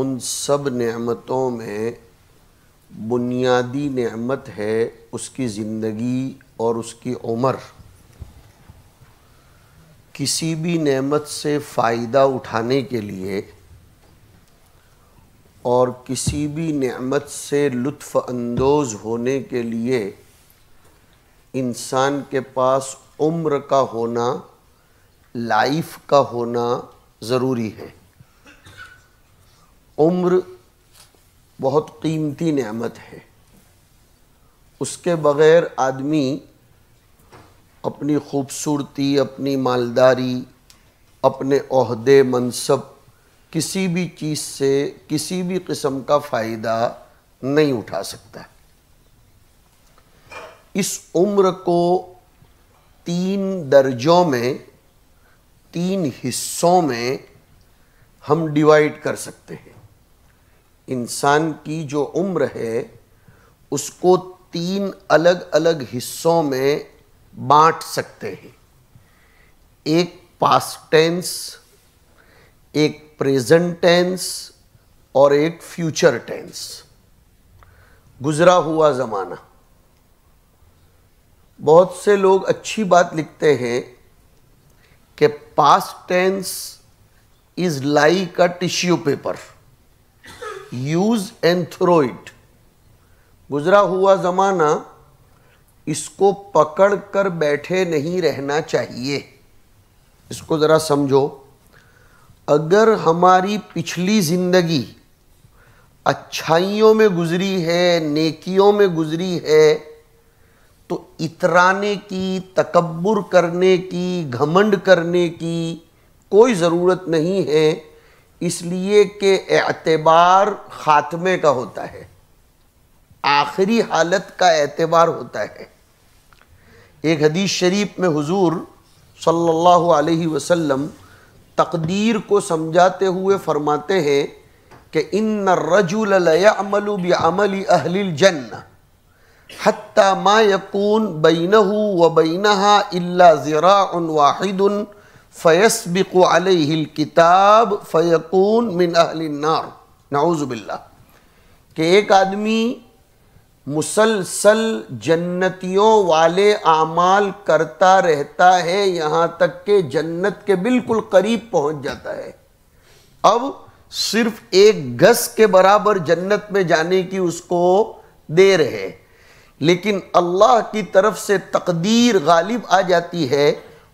उन सब नमतों में बुनियादी नमत है उसकी ज़िंदगी और उसकी उम्र किसी भी नमत से फ़ायदा उठाने के लिए और किसी भी नमत से लुत्फ़ अंदोज़ होने के लिए इंसान के पास उम्र का होना लाइफ का होना ज़रूरी है उम्र बहुत कीमती नेमत है उसके बग़ैर आदमी अपनी खूबसूरती अपनी मालदारी अपने अहदे मनसब किसी भी चीज़ से किसी भी किस्म का फ़ायदा नहीं उठा सकता इस उम्र को तीन दर्जों में तीन हिस्सों में हम डिवाइड कर सकते हैं इंसान की जो उम्र है उसको तीन अलग अलग हिस्सों में बांट सकते हैं एक पास्ट टेंस एक प्रेजेंट टेंस और एक फ्यूचर टेंस गुजरा हुआ ज़माना बहुत से लोग अच्छी बात लिखते हैं कि past tense is like a tissue paper use and throw it गुजरा हुआ ज़माना इसको पकड़ कर बैठे नहीं रहना चाहिए इसको ज़रा समझो अगर हमारी पिछली ज़िंदगी अच्छाइयों में गुजरी है नेकियों में गुजरी है तो इतराने की तकबर करने की घमंड करने की कोई ज़रूरत नहीं है इसलिए कि एतबार ख़ात्मे का होता है आखिरी हालत का एतबार होता है एक हदीस शरीफ में हुजूर सल्लल्लाहु अलैहि वसल्लम तकदीर को समझाते हुए फरमाते हैं कि इन रजुलमलु बमल अहल जन्न हत्ता मा यकून बैनहू व बैनहा इल्ला ज़रा वाहिदुन फ़यसबिक किताब फ़ैकून मिन अहलनार नाउज़बिल्ला कि एक आदमी मुसलसल जन्नतियों वाले आमाल करता रहता है यहाँ तक के जन्नत के बिल्कुल करीब पहुँच जाता है अब सिर्फ एक गस के बराबर जन्नत में जाने की उसको देर है लेकिन अल्लाह की तरफ से तकदीर गालिब आ जाती है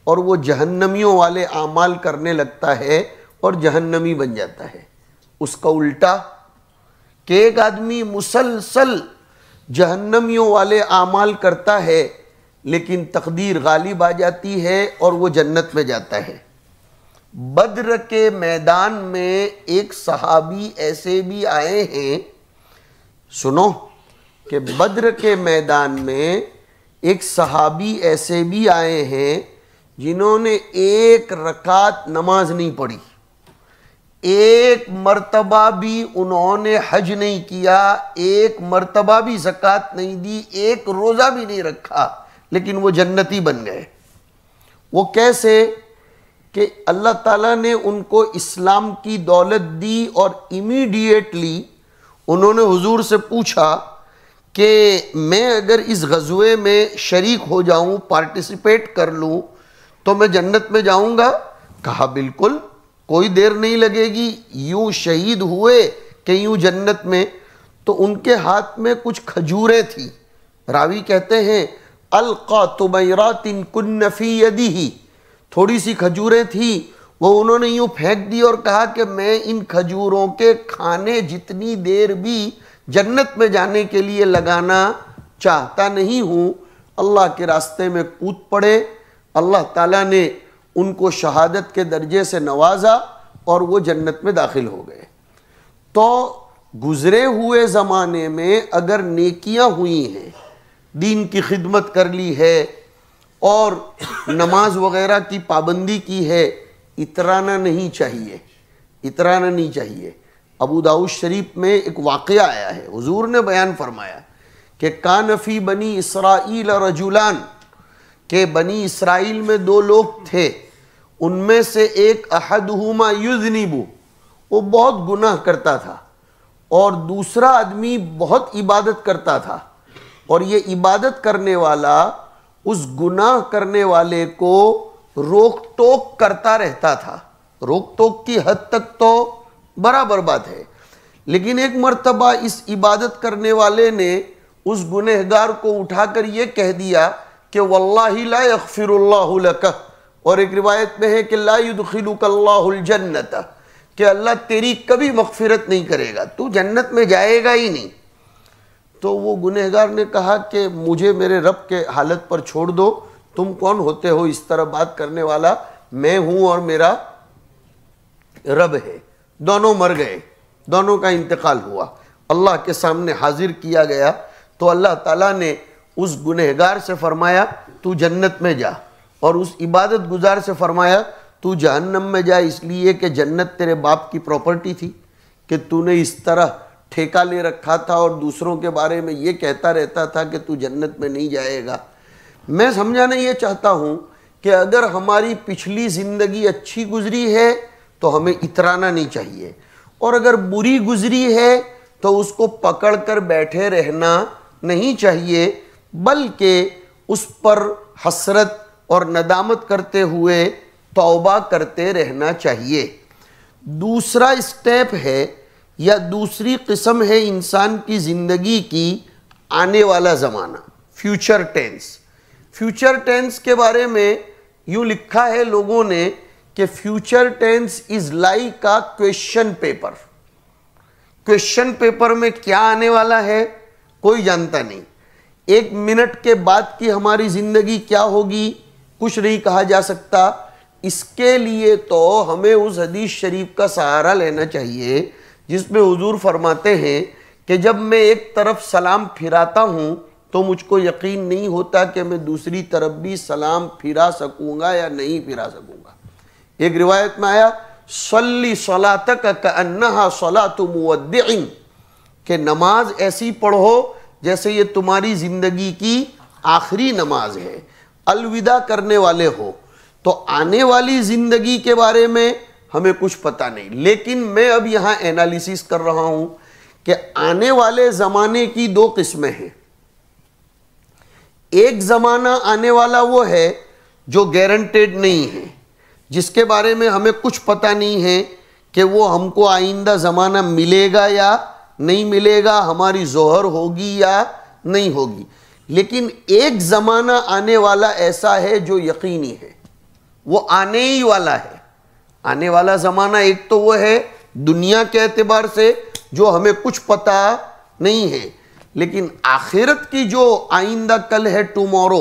और वो जहन्नमियों वाले आमाल करने लगता है और जहन्नमी बन जाता है उसका उल्टा कि एक आदमी मुसलसल जहन्नमियों वाले आमाल करता है लेकिन तकदीर गालिब आ जाती है और वो जन्नत में जाता है बद्र के मैदान में एक सहाबी ऐसे भी आए हैं सुनो कि बद्र के मैदान में एक सहाबी ऐसे भी आए हैं जिन्होंने एक रकात नमाज नहीं पढ़ी एक मर्तबा भी उन्होंने हज नहीं किया एक मर्तबा भी जक़ात नहीं दी एक रोज़ा भी नहीं रखा लेकिन वो जन्नती बन गए वो कैसे कि अल्लाह ताला ने उनको इस्लाम की दौलत दी और इमीडिएटली उन्होंने हुजूर से पूछा कि मैं अगर इस गज़ुए में शरीक हो जाऊं पार्टिसिपेट कर लूं तो मैं जन्नत में जाऊंगा कहा बिल्कुल कोई देर नहीं लगेगी यूं शहीद हुए कि यूं जन्नत में तो उनके हाथ में कुछ खजूरें थी रावी कहते हैं अलका तुमैरातिन कुन्नफी यदि ही थोड़ी सी खजूरें थी वो उन्होंने यूं फेंक दी और कहा कि मैं इन खजूरों के खाने जितनी देर भी जन्नत में जाने के लिए लगाना चाहता नहीं हूँ अल्लाह के रास्ते में कूद पड़े अल्लाह ताला ने उनको शहादत के दर्जे से नवाजा और वो जन्नत में दाखिल हो गए तो गुज़रे हुए ज़माने में अगर नेकियां हुई हैं दीन की खिदमत कर ली है और नमाज वगैरह की पाबंदी की है इतराना नहीं चाहिए इतराना नहीं चाहिए अबू दाऊद शरीफ में एक वाक़ आया है हजूर ने बयान फरमाया कि कानफ़ी बनी इसराइल रजुलान कि बनी इसराइल में दो लोग थे उनमें से एक अहद हुमा युजनीबू वो बहुत गुनाह करता था और दूसरा आदमी बहुत इबादत करता था और ये इबादत करने वाला उस गुनाह करने वाले को रोक टोक करता रहता था रोक टोक की हद तक तो बराबर बात है लेकिन एक मरतबा इस इबादत करने वाले ने उस गुनहगार को उठाकर ये कह दिया कि वल्लाफ़िरल्लाक और एक रिवायत में है कि लादखिलकल्लाजन्नत कि अल्लाह तेरी कभी मगफिरत नहीं करेगा तू जन्नत में जाएगा ही नहीं तो वो गुनहगार ने कहा कि मुझे मेरे रब के हालत पर छोड़ दो तुम कौन होते हो इस तरह बात करने वाला मैं हूँ और मेरा रब है दोनों मर गए दोनों का इंतकाल हुआ अल्लाह के सामने हाजिर किया गया तो अल्लाह ताला ने उस गुनहगार से फरमाया तू जन्नत में जा और उस इबादत गुजार से फरमाया तू जहन्नम में जा इसलिए कि जन्नत तेरे बाप की प्रॉपर्टी थी कि तूने इस तरह ठेका ले रखा था और दूसरों के बारे में ये कहता रहता था कि तू जन्नत में नहीं जाएगा मैं समझाना ये चाहता हूँ कि अगर हमारी पिछली ज़िंदगी अच्छी गुजरी है तो हमें इतराना नहीं चाहिए और अगर बुरी गुजरी है तो उसको पकड़ कर बैठे रहना नहीं चाहिए बल्कि उस पर हसरत और नदामत करते हुए तौबा करते रहना चाहिए दूसरा स्टेप है या दूसरी किस्म है इंसान की ज़िंदगी की आने वाला ज़माना फ्यूचर टेंस फ्यूचर टेंस के बारे में यूँ लिखा है लोगों ने कि फ्यूचर टेंस इज़ लाइक का क्वेश्चन पेपर क्वेश्चन पेपर में क्या आने वाला है कोई जानता नहीं एक मिनट के बाद की हमारी ज़िंदगी क्या होगी कुछ नहीं कहा जा सकता इसके लिए तो हमें उस हदीस शरीफ का सहारा लेना चाहिए जिसमें हजूर फरमाते हैं कि जब मैं एक तरफ सलाम फिराता हूँ तो मुझको यकीन नहीं होता कि मैं दूसरी तरफ भी सलाम फिरा सकूँगा या नहीं फिरा सकूँगा एक रिवायत में आया सली सलात का अन्ना सला मुद्दिन के नमाज ऐसी पढ़ो जैसे ये तुम्हारी ज़िंदगी की आखिरी नमाज है अलविदा करने वाले हो तो आने वाली ज़िंदगी के बारे में हमें कुछ पता नहीं लेकिन मैं अब यहां एनालिसिस कर रहा हूं कि आने वाले ज़माने की दो किस्में हैं एक ज़माना आने वाला वो है जो गारंटेड नहीं है जिसके बारे में हमें कुछ पता नहीं है कि वो हमको आइंदा ज़माना मिलेगा या नहीं मिलेगा हमारी जोहर होगी या नहीं होगी लेकिन एक ज़माना आने वाला ऐसा है जो यकीनी है वो आने ही वाला है आने वाला ज़माना एक तो वो है दुनिया के अतबार से जो हमें कुछ पता नहीं है लेकिन आखिरत की जो आइंदा कल है टुमारो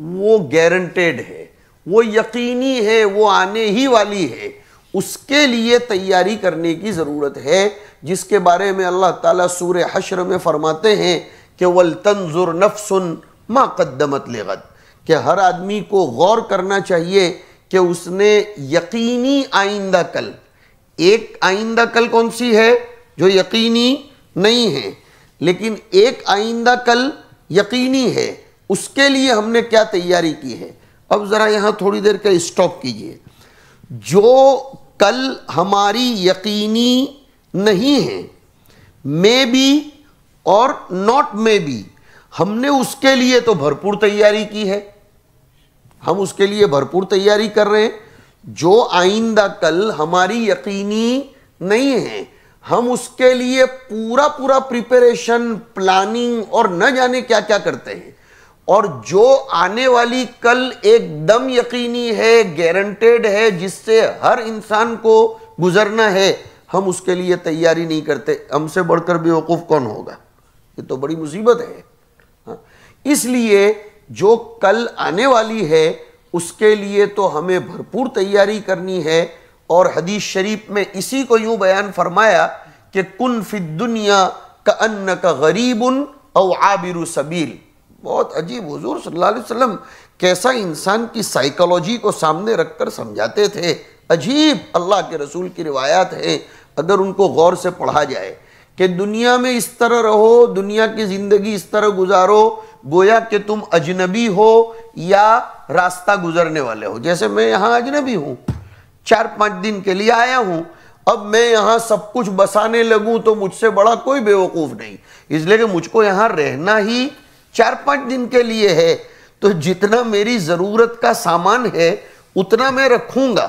वो गारंटेड है वो यकीनी है वो आने ही वाली है उसके लिए तैयारी करने की ज़रूरत है जिसके बारे में अल्लाह ताला सूर हशर में फरमाते हैं कि वल तंजुर नफसुन माँ लगत कि हर आदमी को गौर करना चाहिए कि उसने यकीनी आइंदा कल एक आइंदा कल कौन सी है जो यकीनी नहीं है लेकिन एक आइंदा कल यकीनी है उसके लिए हमने क्या तैयारी की है अब ज़रा यहाँ थोड़ी देर का स्टॉप कीजिए जो कल हमारी यकीनी नहीं है मे बी और नॉट मे बी हमने उसके लिए तो भरपूर तैयारी की है हम उसके लिए भरपूर तैयारी कर रहे हैं जो आइंदा कल हमारी यकीनी नहीं है हम उसके लिए पूरा पूरा प्रिपरेशन प्लानिंग और न जाने क्या क्या करते हैं और जो आने वाली कल एकदम यकीनी है गारंटेड है जिससे हर इंसान को गुजरना है हम उसके लिए तैयारी नहीं करते हमसे बढ़कर बेवकूफ़ कौन होगा ये तो बड़ी मुसीबत है हाँ। इसलिए जो कल आने वाली है उसके लिए तो हमें भरपूर तैयारी करनी है और हदीस शरीफ में इसी को यूं बयान फरमाया कि कुन फिद दुनिया का अन्न का गरीब उन आबिर सबील बहुत अजीब हजूर सल्ला कैसा इंसान की साइकोलॉजी को सामने रखकर समझाते थे अजीब अल्लाह के रसूल की रिवायात है अगर उनको गौर से पढ़ा जाए कि दुनिया में इस तरह रहो दुनिया की ज़िंदगी इस तरह गुजारो गोया कि तुम अजनबी हो या रास्ता गुजरने वाले हो जैसे मैं यहाँ अजनबी हूँ चार पाँच दिन के लिए आया हूँ अब मैं यहाँ सब कुछ बसाने लगूँ तो मुझसे बड़ा कोई बेवकूफ़ नहीं इसलिए कि मुझको यहाँ रहना ही चार पांच दिन के लिए है तो जितना मेरी ज़रूरत का सामान है उतना मैं रखूंगा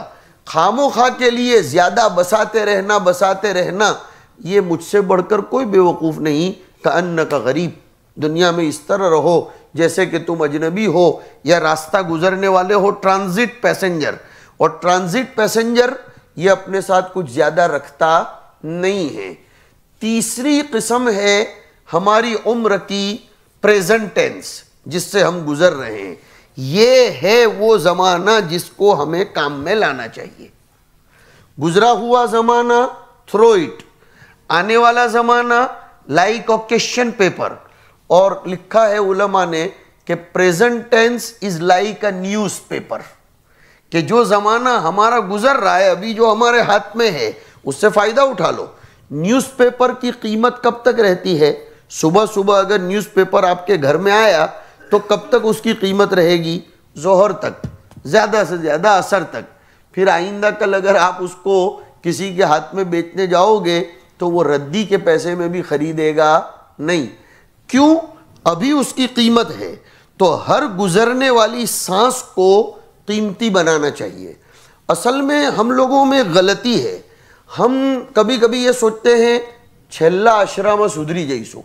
खामो खा के लिए ज़्यादा बसाते रहना बसाते रहना ये मुझसे बढ़कर कोई बेवकूफ़ नहीं का अन्न का गरीब दुनिया में इस तरह रहो जैसे कि तुम अजनबी हो या रास्ता गुजरने वाले हो ट्रांजिट पैसेंजर और ट्रांजिट पैसेंजर ये अपने साथ कुछ ज़्यादा रखता नहीं है तीसरी किस्म है हमारी उम्र की प्रेजेंट टेंस जिससे हम गुजर रहे हैं ये है वो ज़माना जिसको हमें काम में लाना चाहिए गुजरा हुआ ज़माना थ्रो इट आने वाला ज़माना लाइक अ क्वेश्चन पेपर और लिखा है उलमा ने कि present tense is like a newspaper कि जो ज़माना हमारा गुजर रहा है अभी जो हमारे हाथ में है उससे फ़ायदा उठा लो न्यूज़पेपर की कीमत कब तक रहती है सुबह सुबह अगर न्यूज़पेपर आपके घर में आया तो कब तक उसकी कीमत रहेगी जोहर तक ज़्यादा से ज़्यादा असर तक फिर आइंदा कल अगर आप उसको किसी के हाथ में बेचने जाओगे तो वो रद्दी के पैसे में भी खरीदेगा नहीं क्यों अभी उसकी कीमत है तो हर गुजरने वाली सांस को कीमती बनाना चाहिए असल में हम लोगों में गलती है हम कभी कभी ये सोचते हैं છેલ્લા आश्रम सुधरी જઈશું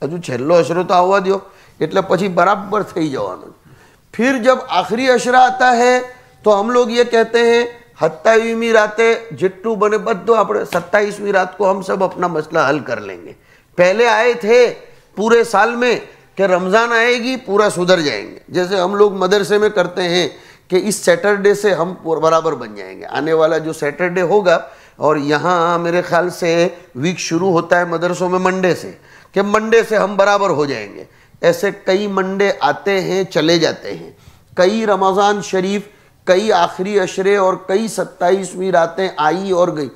અજુ છેલ્લો અશ્રાતો આવવા દયો એટલે પછી બરાબર થઈ જવાનો ફિર જબ આખરી અશ્રા اتا હે તો હમ લોગ યે કહેતે હે 27મી રાતે જીટુ બને બધું આપડે 27મી રાત કો હમ સબ અપના મસલા હલ કર લેંગે પહેલે આયે થે પૂરે સાલ મે કે રમઝાન આયેગી પૂરા સુધર જાયેંગે જૈસે હમ લોગ મદરસے મે કરતે હે કે ઇસ સેટરડે સે હમ બરાબર બન જાયેંગે આને વાલા જો સેટરડે હોગા ઓર યહા મેરે ખ્યાલ સે વીક શુરુ હોતા હે મદરસો મે મंडे સે कि मंडे से हम बराबर हो जाएंगे ऐसे कई मंडे आते हैं चले जाते हैं कई रमज़ान शरीफ कई आखिरी अशरे और कई सत्ताईसवीं रातें आई और गई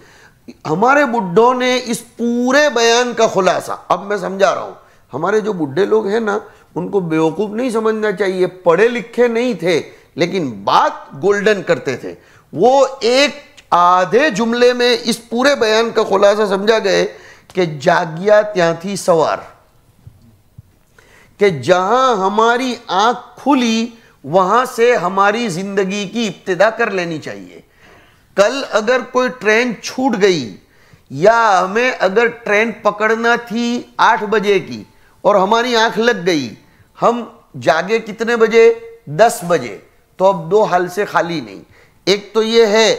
हमारे बुढ़ों ने इस पूरे बयान का खुलासा अब मैं समझा रहा हूँ हमारे जो बुढ़े लोग हैं ना उनको बेवकूफ़ नहीं समझना चाहिए पढ़े लिखे नहीं थे लेकिन बात गोल्डन करते थे वो एक आधे जुमले में इस पूरे बयान का खुलासा समझा गए કે त्या थी सवार કે जहां हमारी आंख खुली वहां से हमारी ज़िंदगी की इब्तदा कर लेनी चाहिए कल अगर कोई ट्रेन छूट गई या हमें अगर ट्रेन पकड़ना थी आठ बजे की और हमारी आंख लग गई हम जागे कितने बजे दस बजे तो अब दो हाल से खाली नहीं एक तो ये है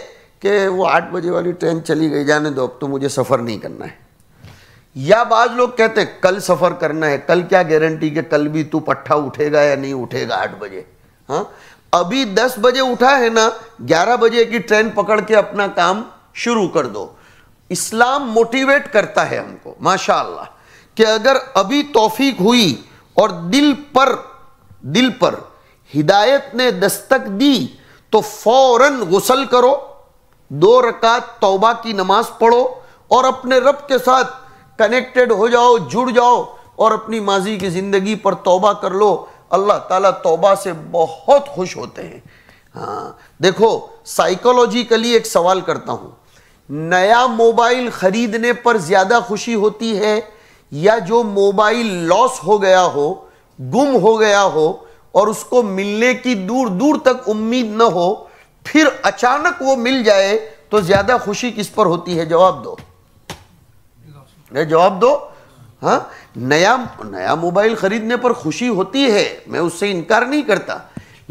कि वो आठ बजे वाली ट्रेन चली गई जाने दो अब तो मुझे सफ़र नहीं करना है या बाज लोग कहते हैं कल सफ़र करना है कल क्या गारंटी के कल भी तू पट्टा उठेगा या नहीं उठेगा आठ बजे हाँ अभी दस बजे उठा है ना ग्यारह बजे की ट्रेन पकड़ के अपना काम शुरू कर दो इस्लाम मोटिवेट करता है हमको माशा कि अगर अभी तोफीक हुई और दिल पर दिल पर हिदायत ने दस्तक दी तो फौरन गुसल करो दो रकात तौबा की नमाज पढ़ो और अपने रब के साथ कनेक्टेड हो जाओ जुड़ जाओ और अपनी माजी की ज़िंदगी पर तोबा कर लो अल्लाह ताला तौबा से बहुत खुश होते हैं हाँ देखो साइकोलॉजिकली एक सवाल करता हूँ नया मोबाइल ख़रीदने पर ज़्यादा खुशी होती है या जो मोबाइल लॉस हो गया हो गुम हो गया हो और उसको मिलने की दूर दूर तक उम्मीद न हो फिर अचानक वो मिल जाए तो ज़्यादा खुशी किस पर होती है जवाब दो ये जवाब दो हाँ नया नया मोबाइल खरीदने पर खुशी होती है मैं उससे इनकार नहीं करता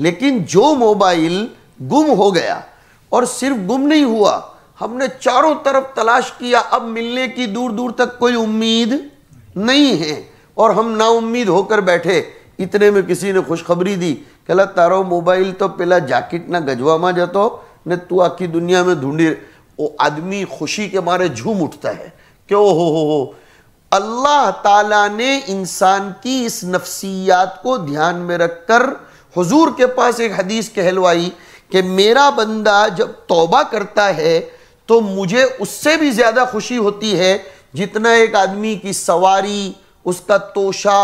लेकिन जो मोबाइल गुम हो गया और सिर्फ गुम नहीं हुआ हमने चारों तरफ तलाश किया अब मिलने की दूर दूर तक कोई उम्मीद नहीं है और हम ना उम्मीद होकर बैठे इतने में किसी ने खुशखबरी दी कहला तारो तो पहला जैकेट ना गजवा मा जाता ने तू आखी दुनिया में ढूंढी वो आदमी खुशी के मारे झूम उठता है कि ओ हो हो हो अल्लाह ताला ने इंसान की इस नफसियात को ध्यान में रखकर हुजूर के पास एक हदीस कहलवाई कि मेरा बंदा जब तौबा करता है तो मुझे उससे भी ज़्यादा खुशी होती है जितना एक आदमी की सवारी उसका तोशा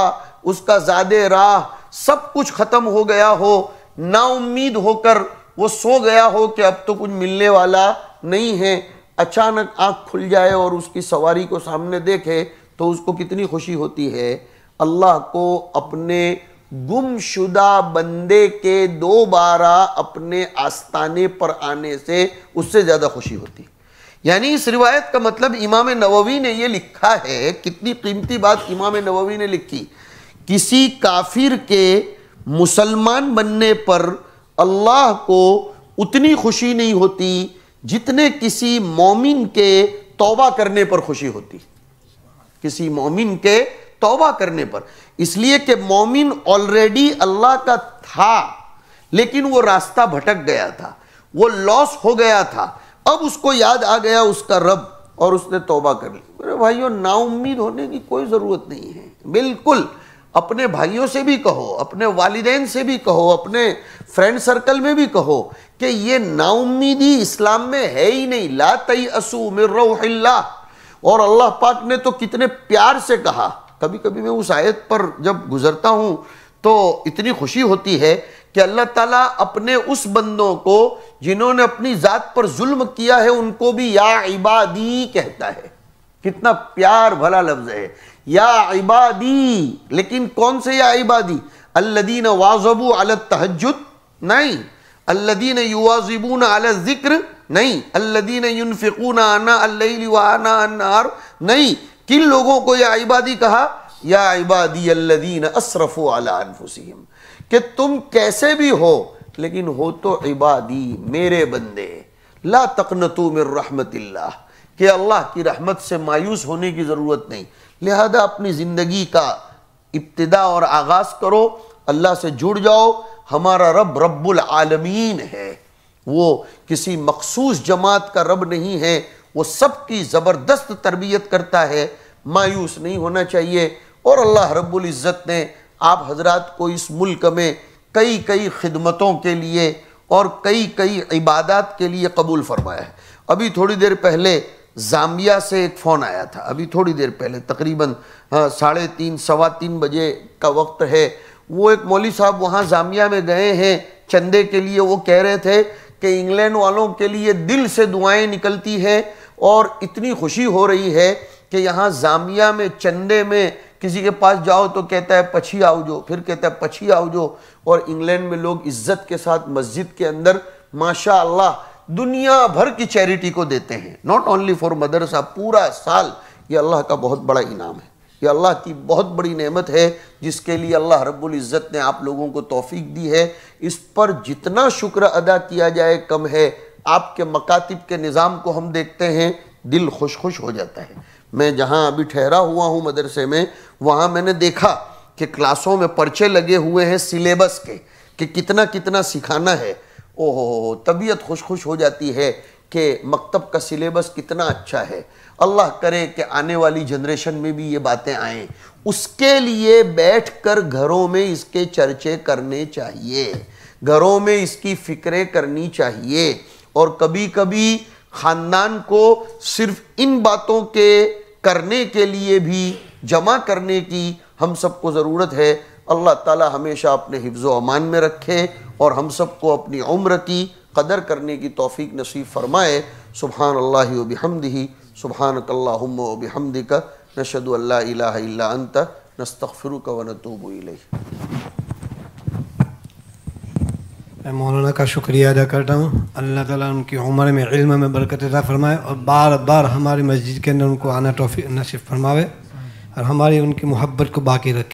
उसका ज़्यादा राह सब कुछ ख़त्म हो गया हो ना उम्मीद होकर वो सो गया हो कि अब तो कुछ मिलने वाला नहीं है अचानक आँख खुल जाए और उसकी सवारी को सामने देखे तो उसको कितनी खुशी होती है अल्लाह को अपने गुमशुदा बंदे के दोबारा अपने आस्ताने पर आने से उससे ज़्यादा खुशी होती यानी इस रिवायत का मतलब इमाम नववी ने यह लिखा है कितनी कीमती बात इमाम नववी ने लिखी किसी काफिर के मुसलमान बनने पर अल्लाह को उतनी खुशी नहीं होती जितने किसी मोमिन के तौबा करने पर खुशी होती किसी मोमिन के तौबा करने पर इसलिए कि मोमिन ऑलरेडी अल्लाह का था लेकिन वो रास्ता भटक गया था वो लॉस हो गया था अब उसको याद आ गया उसका रब और उसने तौबा कर ली मेरे भाइयों ना उम्मीद होने की कोई ज़रूरत नहीं है बिल्कुल अपने भाइयों से भी कहो अपने वालदेन से भी कहो अपने फ्रेंड सर्कल में भी कहो कि ये नाउमीदी इस्लाम में है ही नहीं ला तई असू और अल्लाह पाक ने तो कितने प्यार से कहा कभी कभी मैं उस आयत पर जब गुजरता हूँ तो इतनी खुशी होती है कि अल्लाह ताला अपने उस बंदों को जिन्होंने अपनी ज़ात पर जुल्म किया है उनको भी या इबादी कहता है कितना प्यार भला लफ्ज़ है या इबादी लेकिन कौन से या इबादी अल्लदीन वाजबू अल तहजुद नहीं अल्लदीन युवाजिबून अला ज़िक्र नहीं अल्लदीन युनफिकून आना अल्लाना अन्नार नहीं किन लोगों को या इबादी कहा या इबादी अल्लदीन असरफ़ अला कि तुम कैसे भी हो लेकिन हो तो इबादी मेरे बंदे ला तकन मिर रहमतिल्ला कि अल्लाह की रहमत से मायूस होने की ज़रूरत नहीं लिहाजा अपनी ज़िंदगी का इब्तदा और आगाज़ करो अल्लाह से जुड़ जाओ हमारा रब रब्बुल आलमीन है वो किसी मखसूस जमात का रब नहीं है वो सबकी ज़बरदस्त तरबियत करता है मायूस नहीं होना चाहिए और अल्लाह रब्बुल इज़्ज़त ने आप हजरात को इस मुल्क में कई कई खिदमतों के लिए और कई कई इबादत के लिए कबूल फरमाया है अभी थोड़ी देर पहले जाम्बिया से एक फ़ोन आया था अभी थोड़ी देर पहले तकरीबन हाँ, साढ़े तीन सवा तीन बजे का वक्त है वो एक मौली साहब वहाँ जामिया में गए हैं चंदे के लिए वो कह रहे थे कि इंग्लैंड वालों के लिए दिल से दुआएं निकलती हैं और इतनी खुशी हो रही है कि यहाँ जामिया में चंदे में किसी के पास जाओ तो कहता है पछी आओ जो फिर कहता है पछी आओ जो और इंग्लैंड में लोग इज्जत के साथ मस्जिद के अंदर माशा अल्लाह दुनिया भर की चैरिटी को देते हैं नॉट ओनली फॉर मदरसा पूरा साल ये अल्लाह का बहुत बड़ा इनाम है ये अल्लाह की बहुत बड़ी नेमत है जिसके लिए अल्लाह रब्बुल इज़्ज़त ने आप लोगों को तोफ़ीक दी है इस पर जितना शुक्र अदा किया जाए कम है आपके मकातब के निज़ाम को हम देखते हैं दिल खुश खुश हो जाता है मैं जहाँ अभी ठहरा हुआ हूँ मदरसे में वहाँ मैंने देखा कि क्लासों में पर्चे लगे हुए हैं सिलेबस के कि कितना कितना सिखाना है ओहो तबीयत खुश खुश हो जाती है कि मकतब का सिलेबस कितना अच्छा है अल्लाह करे कि आने वाली जनरेशन में भी ये बातें आएँ उसके लिए बैठकर घरों में इसके चर्चे करने चाहिए घरों में इसकी फ़िक्रें करनी चाहिए और कभी कभी ख़ानदान को सिर्फ इन बातों के करने के लिए भी जमा करने की हम सबको ज़रूरत है अल्लाह ताला हमेशा अपने हिफ्ज़ अमान में रखे और हम सबको अपनी उम्र की कदर करने की तोफ़ी नसीब फरमाए सुबहान अल्लाह वबिहमदी सुबहान कल्लाम वबिहमदी का नशद अंत नस्तफ़िर मैं मौलाना का शुक्रिया अदा करता हूँ अल्लाह ताला उनकी उम्र में इल्म में बरकत अदा फरमाए और बार बार हमारी मस्जिद के अंदर उनको आना तोफ़ी नसीब फरमावे और हमारी उनकी मोहब्बत को बाकी रखे